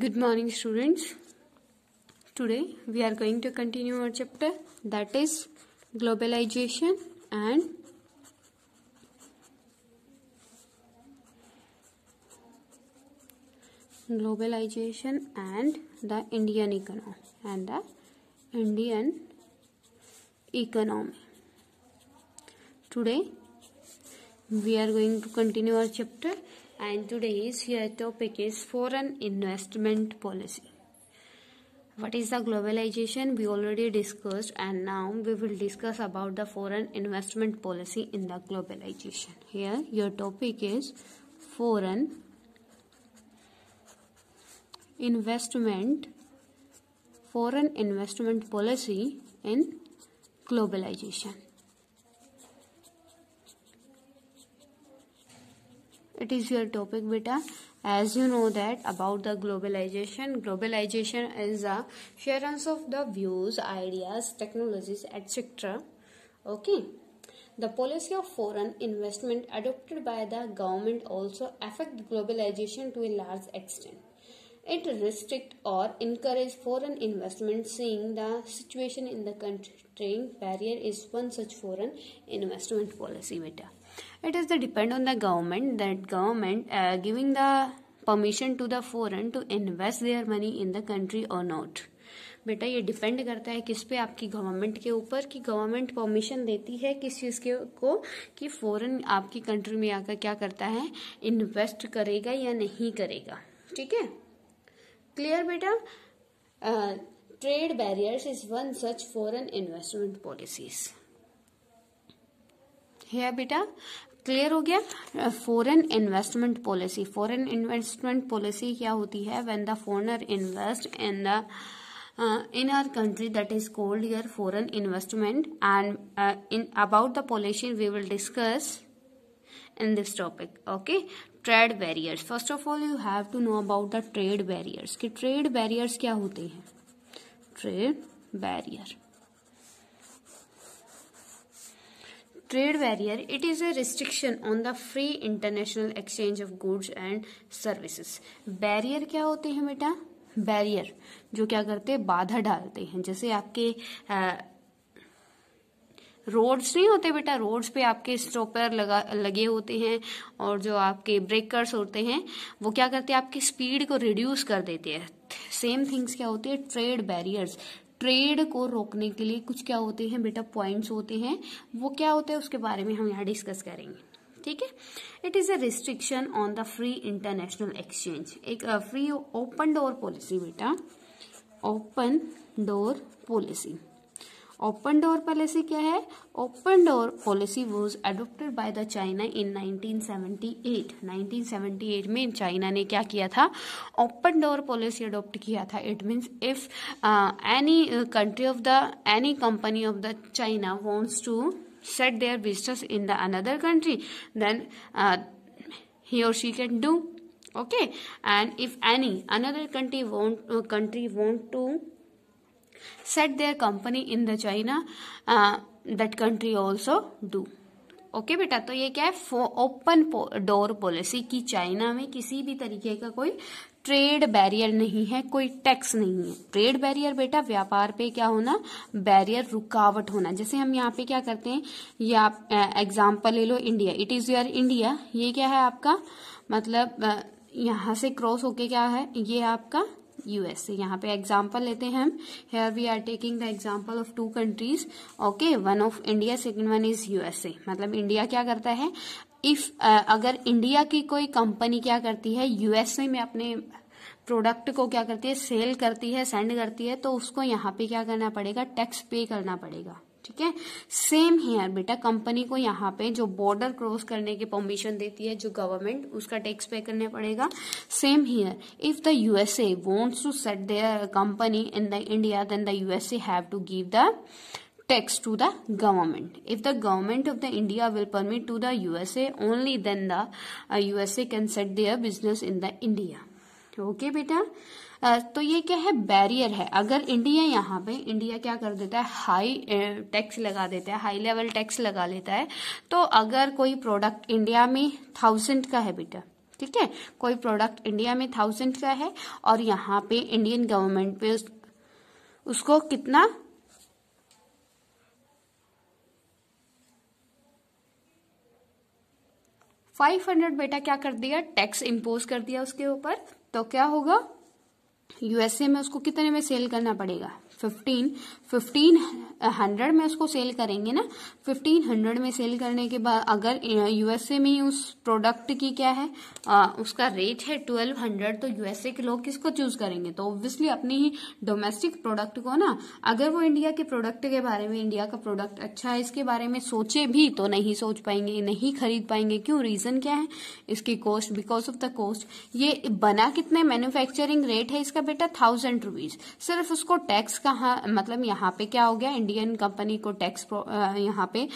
good morning students today we are going to continue our chapter that is globalization and globalization and the indian economy and the indian economy today we are going to continue our chapter and today's here topic is foreign investment policy. What is the globalization? We already discussed and now we will discuss about the foreign investment policy in the globalization. Here your topic is foreign investment foreign investment policy in globalization it is your topic beta as you know that about the globalization globalization is the sharing of the views ideas technologies etc okay the policy of foreign investment adopted by the government also affect globalization to a large extent it restrict or encourage foreign investment seeing the situation in the country barrier is one such foreign investment policy beta it is the depend on the government that government uh, giving the permission to the foreign to invest their money in the country or not बेटा ये depend करता है किस पे आपकी government के ऊपर कि गवर्नमेंट परमिशन देती है किस चीज़ के को कि फॉरेन आपकी कंट्री में आकर क्या करता है इन्वेस्ट करेगा या नहीं करेगा ठीक है क्लियर बेटा trade barriers is one such foreign investment policies है बेटा क्लियर हो गया foreign investment policy foreign investment policy क्या होती है when the foreigner invest in the in our country that is called here foreign investment and in about the policy we will discuss in this topic okay trade barriers first of all you have to know about the trade barriers कि trade barriers क्या होते हैं trade barrier trade barrier it is a restriction on the free international exchange of goods and services. Barrier क्या होते हैं बेटा barrier जो क्या करते हैं बाधा डालते हैं जैसे आपके रोड्स नहीं होते बेटा रोड्स पे आपके स्टॉपर लगा लगे होते हैं और जो आपके ब्रेकर्स होते हैं वो क्या करते हैं आपकी स्पीड को रिड्यूस कर देते हैं सेम थिंग्स क्या होते हैं ट्रेड बैरियर्स ट्रेड को रोकने के लिए कुछ क्या होते हैं बेटा पॉइंट्स होते हैं वो क्या होते हैं उसके बारे में हम यहाँ डिस्कस करेंगे ठीक है it is a restriction on the free international exchange एक फ्री ओपन डोर पॉलिसी बेटा open door policy open door policy क्या है open door policy was adopted by the China in 1978 1978 में चाइना ने क्या किया था ओपन डोर पॉलिसी अडोप्ट किया था it means if any country of the any company of the China wants to set their business in the another country then he और she can do okay and if any another country country want to set their company in the China uh, that country also do okay okay बेटा तो ये क्या है open door policy कि China में किसी भी तरीके का कोई ट्रेड बैरियर नहीं है कोई टैक्स नहीं है ट्रेड बैरियर बेटा व्यापार पे क्या होना बैरियर रुकावट होना जैसे हम यहाँ पे क्या करते हैं ये आप एग्जाम्पल ले लो India it is your India ये क्या है आपका मतलब यहां से क्रॉस होके क्या है ये आपका यूएस यहाँ पे एग्जाम्पल लेते हैं हम here we are taking the example of two countries okay one of India second one is USA मतलब इंडिया क्या करता है इफ uh, अगर इंडिया की कोई कंपनी क्या करती है यूएसए में अपने प्रोडक्ट को क्या करती है सेल करती है सेंड करती है तो उसको यहाँ पे क्या करना पड़ेगा टैक्स पे करना पड़ेगा ठीक है सेम हेयर बेटा कंपनी को यहाँ पे जो बॉर्डर क्रॉस करने की परमिशन देती है जो गवर्नमेंट उसका टैक्स पे करने पड़ेगा same here if the USA wants to set their company in the India then the USA have to give the tax to the government if the government of the India will permit to the USA only then the USA can set their business in the India okay बेटा तो ये क्या है barrier है अगर India यहाँ पे India क्या कर देता है हाई टैक्स लगा देता है हाई लेवल टैक्स लगा लेता है तो अगर कोई प्रोडक्ट इंडिया में थाउजेंड का है बेटा ठीक है कोई प्रोडक्ट इंडिया में थाउजेंड का है और यहाँ पे इंडियन गवर्नमेंट पे उस, उसको कितना फाइव हंड्रेड बेटा क्या कर दिया टैक्स इम्पोज कर दिया उसके ऊपर तो क्या होगा यूएसए में उसको कितने में सेल करना पड़ेगा फिफ्टीन फिफ्टीन हंड्रेड में उसको सेल करेंगे ना फिफ्टीन हंड्रेड में सेल करने के बाद अगर यूएसए में उस प्रोडक्ट की क्या है आ, उसका रेट है ट्वेल्व हंड्रेड तो यूएसए के लोग किसको चूज करेंगे तो ऑब्वियसली अपने ही डोमेस्टिक प्रोडक्ट को ना अगर वो इंडिया के प्रोडक्ट के बारे में इंडिया का प्रोडक्ट अच्छा है इसके बारे में सोचे भी तो नहीं सोच पाएंगे नहीं खरीद पाएंगे क्यों रीजन क्या है इसकी cost because of the cost ये बना कितने मैन्युफैक्चरिंग रेट है इसका बेटा थाउजेंड रुपीज सिर्फ उसको टैक्स का कहा मतलब यहाँ पे क्या हो गया इंडियन कंपनी को टैक्स यहाँ पे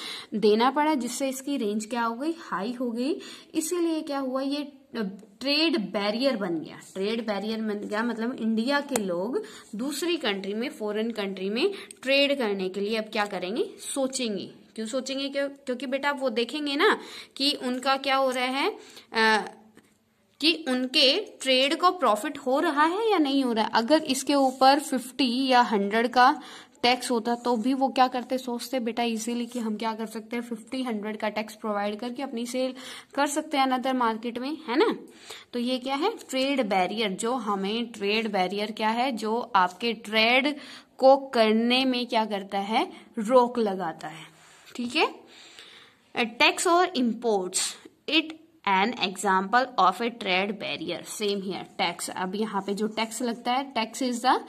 देना पड़ा जिससे इसकी रेंज क्या हो गई हाई हो गई इसीलिए क्या हुआ ये ट्रेड बैरियर बन गया ट्रेड बैरियर बन गया मतलब इंडिया के लोग दूसरी कंट्री में फॉरेन कंट्री में ट्रेड करने के लिए अब क्या करेंगे सोचेंगे क्यों सोचेंगे क्यों क्योंकि बेटा वो देखेंगे ना कि उनका क्या हो रहा है आ, कि उनके ट्रेड को प्रॉफिट हो रहा है या नहीं हो रहा है अगर इसके ऊपर फिफ्टी या हंड्रेड का टैक्स होता तो भी वो क्या करते सोचते बेटा इजीली कि हम क्या कर सकते हैं फिफ्टी हंड्रेड का टैक्स प्रोवाइड करके अपनी सेल कर सकते हैं अनदर मार्केट में है ना तो ये क्या है ट्रेड बैरियर जो हमें ट्रेड बैरियर क्या है जो आपके ट्रेड को करने में क्या करता है रोक लगाता है ठीक है टैक्स और imports it an example of a trade barrier same here tax अब यहाँ पे जो टैक्स लगता है tax is the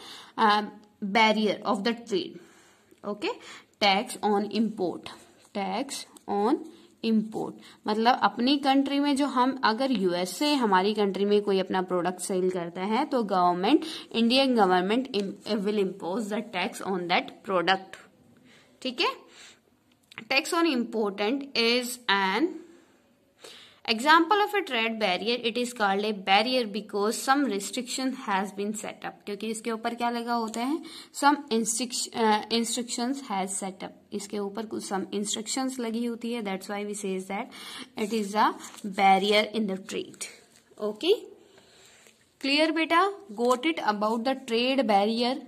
barrier of the trade okay tax on import tax on import मतलब अपनी कंट्री में जो हम अगर यूएसए हमारी कंट्री में कोई अपना प्रोडक्ट सेल करता है तो government Indian government will impose the tax on that product ठीक है tax on important is an example of a trade barrier it is called a barrier because some restriction has been set up क्योंकि इसके ऊपर क्या लगा होता है सम इंस्ट्रिक्शन has setup इसके ऊपर कुछ सम इंस्ट्रक्शन लगी होती है that's why we says that it is a barrier in the trade okay clear बेटा got it about the trade barrier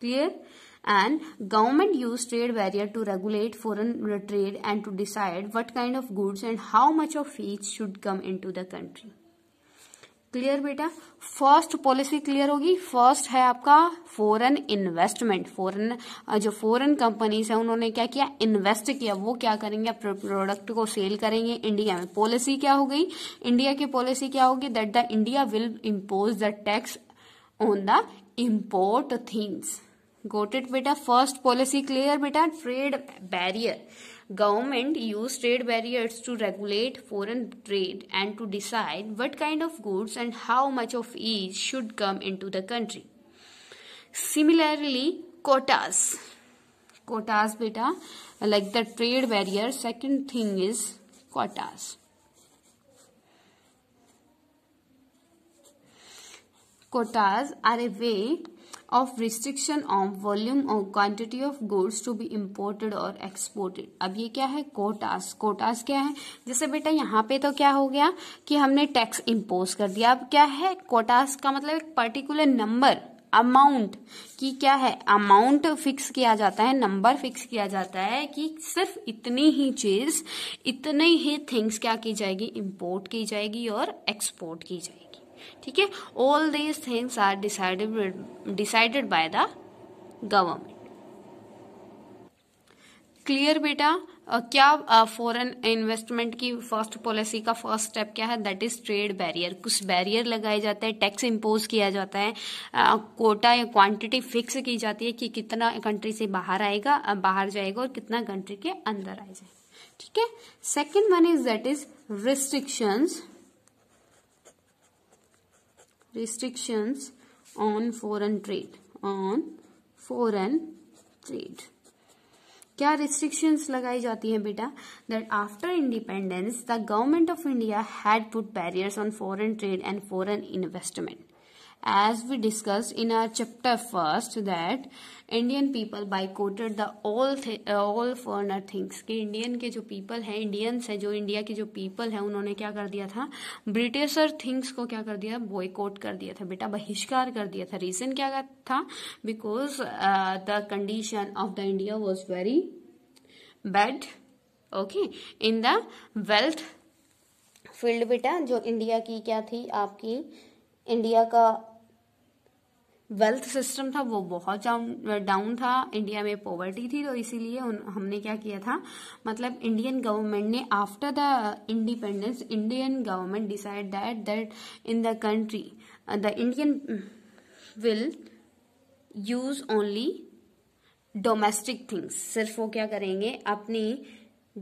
clear and government used trade barrier to regulate foreign trade and to decide what kind of goods and how much of each should come into the country clear बेटा first policy clear होगी first है आपका foreign investment foreign जो foreign companies है उन्होंने क्या किया invest किया वो क्या करेंगे प्रोडक्ट को सेल करेंगे इंडिया में पॉलिसी क्या हो गई इंडिया की पॉलिसी क्या होगी that the India will impose the tax on the import things Got it, beta? First policy clear, beta? Trade barrier. Government use trade barriers to regulate foreign trade and to decide what kind of goods and how much of each should come into the country. Similarly, quotas. Quotas, beta, like the trade barrier. Second thing is quotas. Quotas are a way of restriction on volume और quantity of goods to be imported और exported अब ये क्या है quotas quotas क्या है जैसे बेटा यहाँ पे तो क्या हो गया कि हमने टैक्स इम्पोज कर दिया अब क्या है कोटास का मतलब एक पर्टिकुलर नंबर अमाउंट की क्या है अमाउंट फिक्स किया जाता है नंबर फिक्स किया जाता है कि सिर्फ इतनी ही चीज इतने ही थिंग्स क्या की जाएगी इम्पोर्ट की जाएगी और एक्सपोर्ट की जाएगी ठीक है all these things are decided decided by the government clear बेटा क्या फॉरेन इन्वेस्टमेंट की फर्स्ट पॉलिसी का फर्स्ट स्टेप क्या है दैट इज ट्रेड बैरियर कुछ बैरियर लगाए जाते हैं टैक्स इम्पोज किया जाता है कोटा या क्वांटिटी फिक्स की जाती है कि कितना कंट्री से बाहर आएगा बाहर जाएगा और कितना कंट्री के अंदर आ जाएगा ठीक है second one is that is restrictions restrictions on foreign trade on foreign trade क्या रिस्ट्रिक्शंस लगाई जाती हैं बेटा that after independence the government of India had put barriers on foreign trade and foreign investment as we discussed in our chapter first that Indian people boycotted the all all foreigner things कि Indian के जो people हैं Indians हैं जो India के जो people हैं उन्होंने क्या कर दिया था ब्रिटिशर थिंग्स को क्या कर दिया बॉयकॉट कर दिया था बेटा बहिष्कार कर दिया था रीजन क्या था because the condition of the India was very bad okay in the wealth field बेटा जो इंडिया की क्या थी आपकी इंडिया का वेल्थ सिस्टम था वो बहुत डाउन था इंडिया में पॉवर्टी थी तो इसीलिए हमने क्या किया था मतलब इंडियन गवर्नमेंट ने after the independence Indian government decide that that in the country the Indian will use only domestic things सिर्फ वो क्या करेंगे अपनी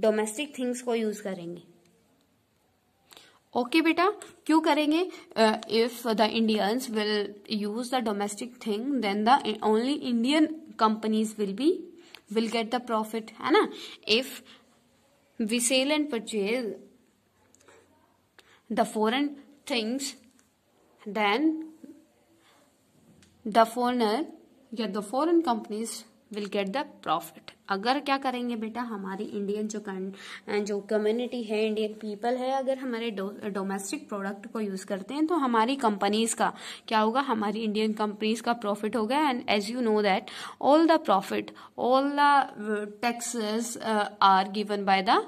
डोमेस्टिक थिंग्स को यूज करेंगे ओके बेटा क्यों करेंगे if the Indians will use the domestic thing then the only Indian companies will be will get the profit है ना if we sell and purchase the foreign things then the foreigner या the foreign companies will get the profit अगर क्या करेंगे बेटा हमारी Indian जो जो कम्युनिटी है इंडियन पीपल है अगर हमारे डोमेस्टिक प्रोडक्ट को यूज करते हैं तो हमारी कंपनीज का क्या होगा हमारी इंडियन कंपनीज का प्रॉफिट होगा and as you know that all the profit all the taxes are given by the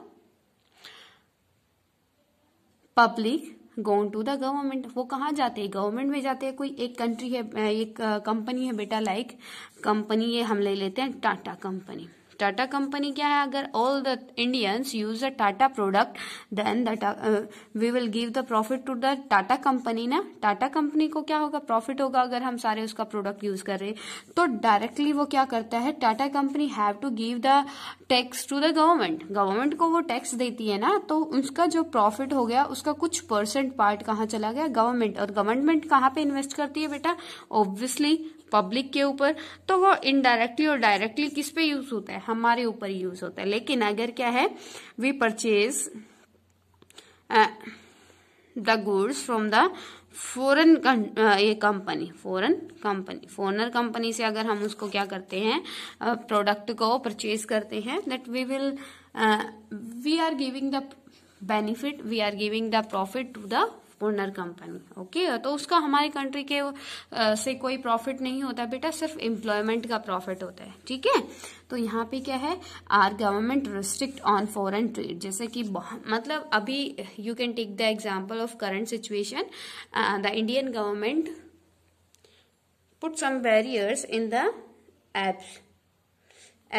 public gone to the government वो कहाँ जाते हैं गवर्नमेंट में जाते हैं कोई एक कंट्री है एक कंपनी uh, है बेटा लाइक कंपनी ये हम ले लेते हैं टाटा कंपनी टाटा कंपनी क्या है अगर all the Indians use a Tata product then we will give the profit to the Tata company ना टाटा कंपनी को क्या होगा प्रॉफिट होगा अगर हम सारे उसका प्रोडक्ट यूज कर रहे हैं तो डायरेक्टली वो क्या करता है Tata company have to give the tax to the government government को वो टैक्स देती है ना तो उसका जो प्रॉफिट हो गया उसका कुछ परसेंट पार्ट कहाँ चला गया गवर्नमेंट और गवर्नमेंट कहाँ पे इन्वेस्ट करती है बेटा ऑब्वियसली पब्लिक के ऊपर तो वो इनडायरेक्टली और डायरेक्टली किस पे यूज होता है हमारे ऊपर यूज होता है लेकिन अगर क्या है we purchase the goods from the foreign ये company foreign company foreigner company से अगर हम उसको क्या करते हैं प्रोडक्ट uh, को परचेज करते हैं that we will we are giving the benefit we are giving the profit to the foreigner company okay तो उसका हमारे कंट्री के से कोई प्रॉफिट नहीं होता बेटा सिर्फ एम्प्लॉयमेंट का प्रॉफिट होता है ठीक है तो यहाँ पे क्या है our government restrict on foreign trade जैसे कि मतलब अभी you can take the example of current situation the Indian government put some barriers in the apps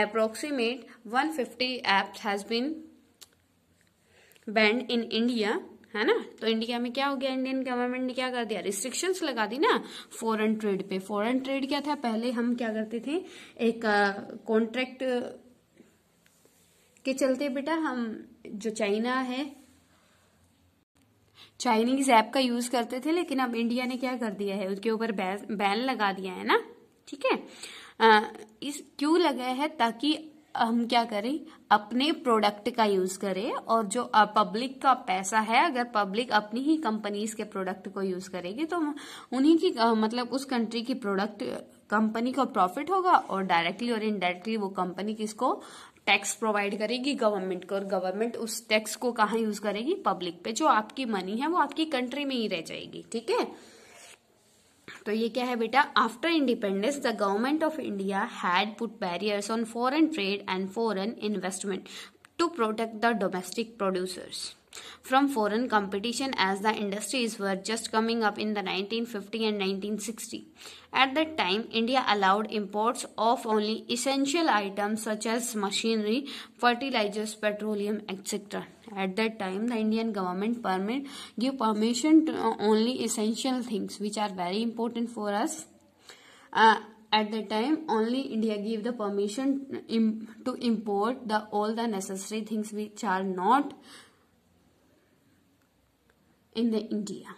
approximate one fifty apps has been banned in India है ना तो India में क्या हो गया इंडियन गवर्नमेंट ने क्या कर दिया रिस्ट्रिक्शंस लगा दी ना फॉरेन ट्रेड पे फॉरेन ट्रेड क्या था पहले हम क्या करते थे एक कॉन्ट्रैक्ट के चलते बेटा हम जो चाइना है चाइनीज ऐप का यूज करते थे लेकिन अब इंडिया ने क्या कर दिया है उसके ऊपर बैन लगा दिया है ना ठीक है इस क्यों लगा है ताकि हम क्या करें अपने प्रोडक्ट का यूज करें और जो पब्लिक का पैसा है अगर पब्लिक अपनी ही कंपनीज के प्रोडक्ट को यूज करेगी तो उन्हीं की मतलब उस कंट्री की प्रोडक्ट कंपनी का प्रॉफिट होगा और डायरेक्टली और इनडायरेक्टली वो कंपनी किसको टैक्स प्रोवाइड करेगी गवर्नमेंट को और गवर्नमेंट उस टैक्स को कहाँ यूज करेगी पब्लिक पे जो आपकी मनी है वो आपकी कंट्री में ही रह जाएगी ठीक है तो ये क्या है बेटा after independence the government of India had put barriers on foreign trade and foreign investment to protect the domestic producers from foreign competition as the industries were just coming up in the 1950 and 1960. At that time, India allowed imports of only essential items such as machinery, fertilizers, petroleum, etc. At the time the Indian government permit give permission to only essential things which are very important for us at the time only India give the permission to import the all the necessary things which are not in the India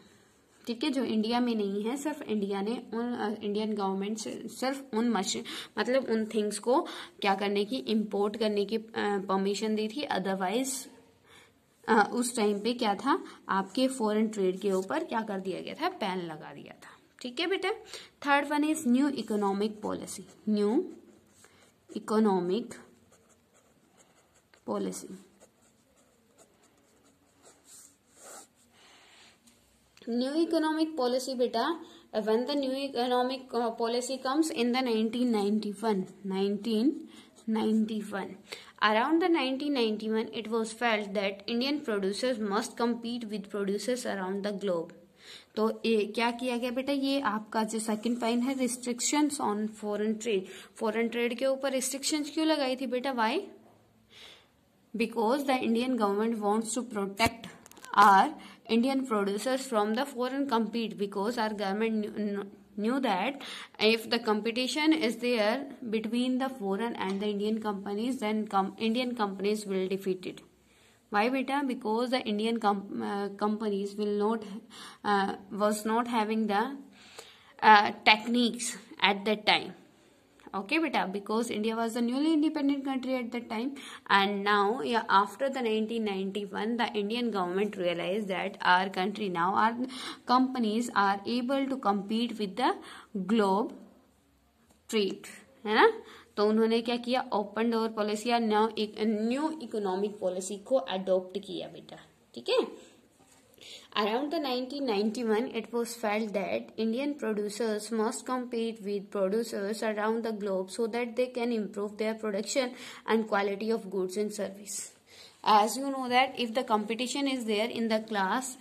ठीक है जो India में नहीं है सिर्फ India ने उन Indian uh, government सिर्फ उन मशीन मतलब उन थिंग्स को क्या करने की इम्पोर्ट करने की परमिशन uh, दी थी अदरवाइज उस टाइम पे क्या था आपके फॉरेन ट्रेड के ऊपर क्या कर दिया गया था पैन लगा दिया था ठीक है बेटा third one is new economic policy new economic policy new economic policy बेटा policy comes in the nineteen ninety one nineteen 1991 1991 Around the 1991, it was felt that Indian producers must compete with producers around the globe. तो ए, क्या किया गया बेटा ये आपका जो second point है restrictions on foreign trade foreign trade के ऊपर रिस्ट्रिक्शंस क्यों लगाई थी बेटा why because the Indian government wants to protect our Indian producers from the foreign compete because our government knew that if the competition is there between the foreign and the Indian companies, then com Indian companies will defeat it. Why beta? Because the Indian com uh, companies will not uh, was not having the uh, techniques at that time. okay beta because india was a newly independent country at that time and now yeah after the 1991 the indian government realized that our country now our companies are able to compete with the globe trade है ना तो उन्होंने क्या किया open door policy या new economic policy को adopt किया बेटा ठीक है Around the 1991, it was felt that Indian producers must compete with producers around the globe so that they can improve their production and quality of goods and service. As you know that if the competition is there in the class,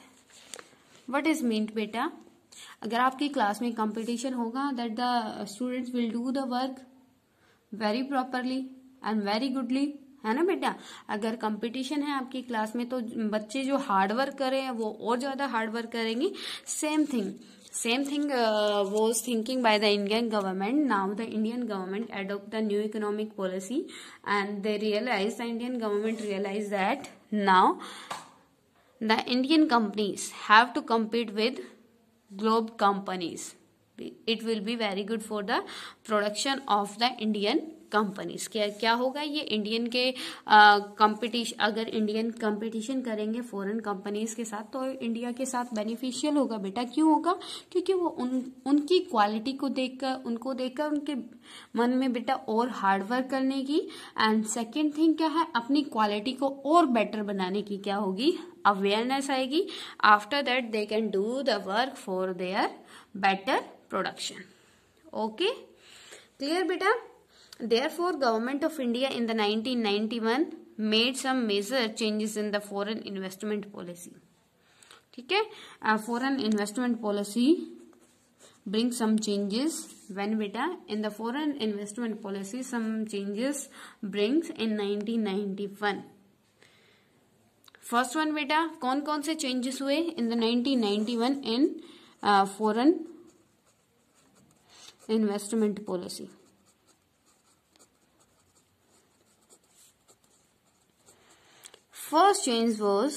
what is meant beta? अगर आपकी class में competition होगा that the students will do the work very properly and very goodly है ना बेटा अगर competition है आपकी क्लास में तो बच्चे जो हार्ड वर्क करे हैं वो और ज्यादा हार्ड वर्क करेंगे सेम थिंग सेम थिंग वो thinking by the Indian government now the Indian government adopt the new economic policy and they realize the Indian government realize that now the Indian companies have to compete with globe companies it will be very good for the production of the Indian companies क्या क्या होगा ये Indian के competition अगर Indian competition करेंगे foreign companies के साथ तो इंडिया के साथ बेनिफिशियल होगा बेटा क्यों होगा क्योंकि वो उन उनकी क्वालिटी को देखकर उनको देखकर उनके मन में बेटा और हार्डवर्क करने की एंड सेकेंड थिंग क्या है अपनी क्वालिटी को और बेटर बनाने की क्या होगी अवेयरनेस आएगी after that they can do the work for their better production okay clear बेटा therefore government of india in the 1991 made some major changes in the foreign investment policy ठीक है foreign investment policy bring some changes when beta in the foreign investment policy some changes brings in 1991 first one बेटा कौन कौन से changes हुए in the 1991 in foreign investment policy first change was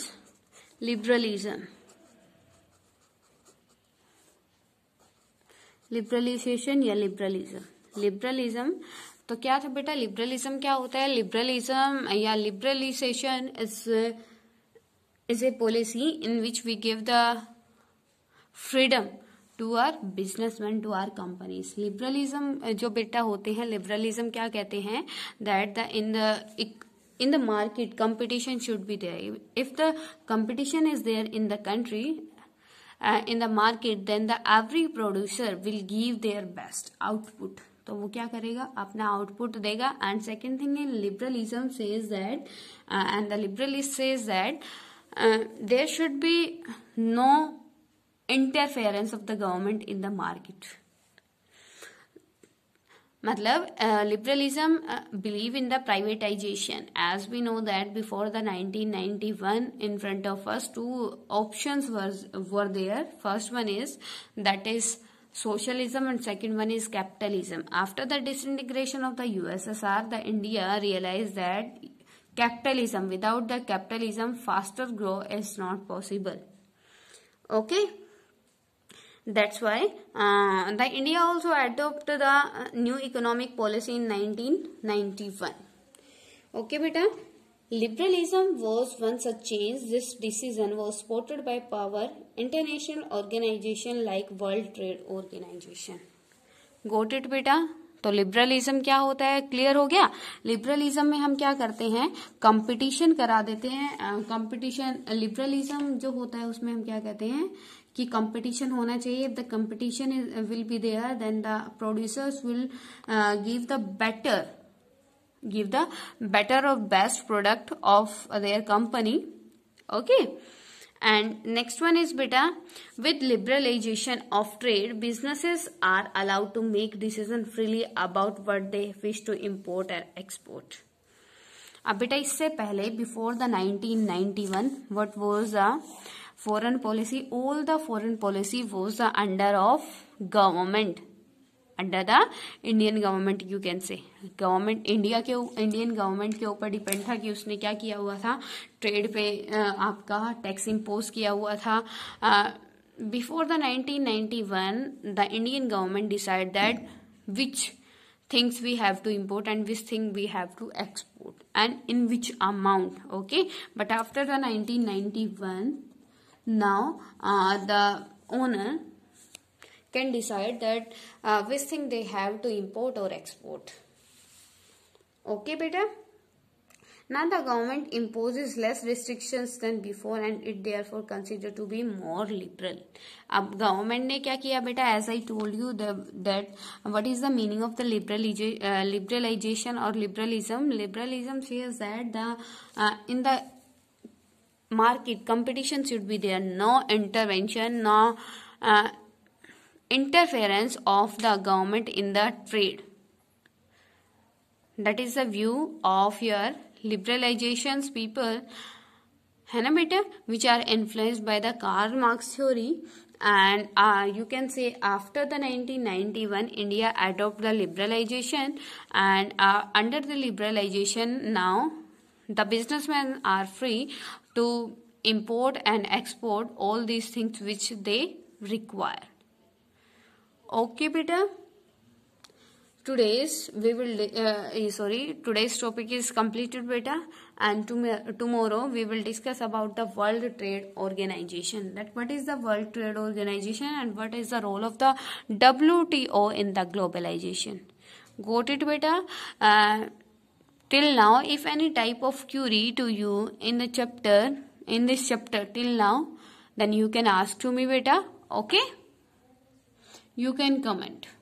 liberalism. liberalization या liberalism liberalism तो क्या था बेटा लिबरलिज्म क्या होता है लिबरलिज्म या liberalization is is a policy in which we give the freedom to our businessman to our companies liberalism जो बेटा होते हैं लिबरलिज्म क्या कहते हैं that the in the in the market competition should be there if the competition is there in the country uh, in the market then the every producer will give their best output तो वो क्या करेगा अपना output देगा and second thing in liberalism says that and the liberalist says that there should be no interference of the government in the market मतलब liberalism believe in the privatization as we know that before the 1991 in front of us two options were there first one is that is socialism and second one is capitalism after the disintegration of the ussr the india realized that capitalism without the capitalism faster growth is not possible okay That's why uh, the India also adopted the new economic policy in 1991. Okay, beta. Liberalism was once a change. This decision was supported by power international organization like World Trade Organization. Got it, beta? तो liberalism क्या होता है clear हो गया liberalism में हम क्या करते हैं कंपटीशन करा देते हैं कंपटीशन लिबरलिज्म जो होता है उसमें हम क्या कहते हैं कि कंपटीशन होना चाहिए if the competition will be there then the producers will give the better give the better of best product of their company okay and next one is बेटा with liberalization of trade businesses are allowed to make decision freely about what they wish to import and export अब बेटा इससे पहले before the 1991 what was the foreign policy all the foreign policy was the under of government under the Indian government you can say government India के Indian government के ऊपर depend था कि उसने क्या किया हुआ था ट्रेड पे आपका टैक्स इम्पोज किया हुआ था before the 1991 the Indian government decide that which things we have to import and which thing we have to export and in which amount okay but after the 1991 Now uh, the owner can decide that uh, which thing they have to import or export. Okay, beta. Now the government imposes less restrictions than before and it therefore considered to be more liberal. अब government ne kya किया beta? as I told you the, that what is the meaning of the uh, liberalization or liberalism? Liberalism says that the uh, in the market competition should be there no intervention no uh, interference of the government in the trade that is the view of your liberalizations people Hanameter, which are influenced by the Karl Marx theory and uh, you can say after the 1991 India adopt the liberalization and uh, under the liberalization now the businessmen are free to import and export all these things which they require. Okay, Peter. Today's we will uh, eh, sorry today's topic is completed beta and tomorrow we will discuss about the World Trade Organization that what is the World Trade Organization and what is the role of the WTO in the globalization. Got it beta. Uh, till now if any type of query to you in the chapter in this chapter till now then you can ask to me beta okay you can comment